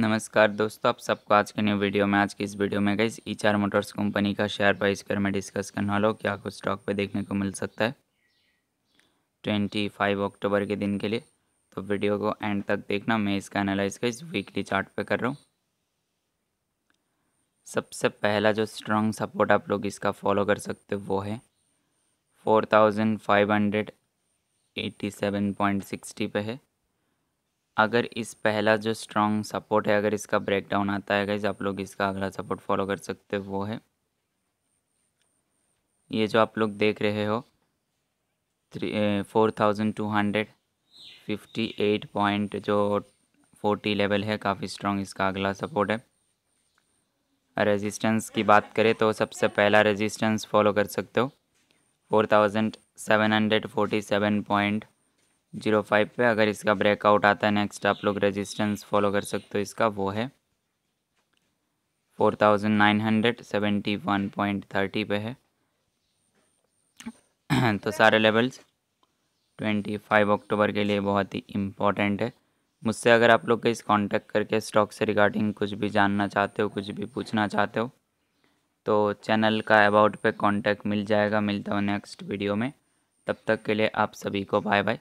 नमस्कार दोस्तों आप सबको आज के न्यू वीडियो में आज की इस वीडियो में गई ई e चार मोटर्स कंपनी का शेयर प्राइस कर मैं डिस्कस करने वाला हूँ क्या कुछ स्टॉक पे देखने को मिल सकता है 25 अक्टूबर के दिन के लिए तो वीडियो को एंड तक देखना मैं इसका एनालाइज इस वीकली चार्ट पे कर रहा हूँ सबसे पहला जो स्ट्रॉन्ग सपोर्ट आप लोग इसका फॉलो कर सकते हो वो है four thousand five hundred seven point sixty पे है अगर इस पहला जो स्ट्रॉन्ग सपोर्ट है अगर इसका ब्रेकडाउन आता है गाइज आप लोग इसका अगला सपोर्ट फॉलो कर सकते हो वो है ये जो आप लोग देख रहे हो three four thousand two hundred fifty eight point जो फोर्टी लेवल है काफ़ी स्ट्रॉन्ग इसका अगला सपोर्ट है रेजिस्टेंस की बात करें तो सबसे पहला रेजिस्टेंस फॉलो कर सकते हो four thousand seven hundred forty seven point zero five पे अगर इसका ब्रेकआउट आता है नेक्स्ट आप लोग रेजिस्टेंस फॉलो कर सकते हो इसका वो है four thousand nine hundred seventy one point thirty पे है तो सारे लेवल्स ट्वेंटी फाइव अक्टूबर के लिए बहुत ही इम्पॉर्टेंट है मुझसे अगर आप लोग इस कांटेक्ट करके स्टॉक से रिगार्डिंग कुछ भी जानना चाहते हो कुछ भी पूछना चाहते हो तो चैनल का अबाउट पे कांटेक्ट मिल जाएगा मिलता हूँ नेक्स्ट वीडियो में तब तक के लिए आप सभी को बाय बाय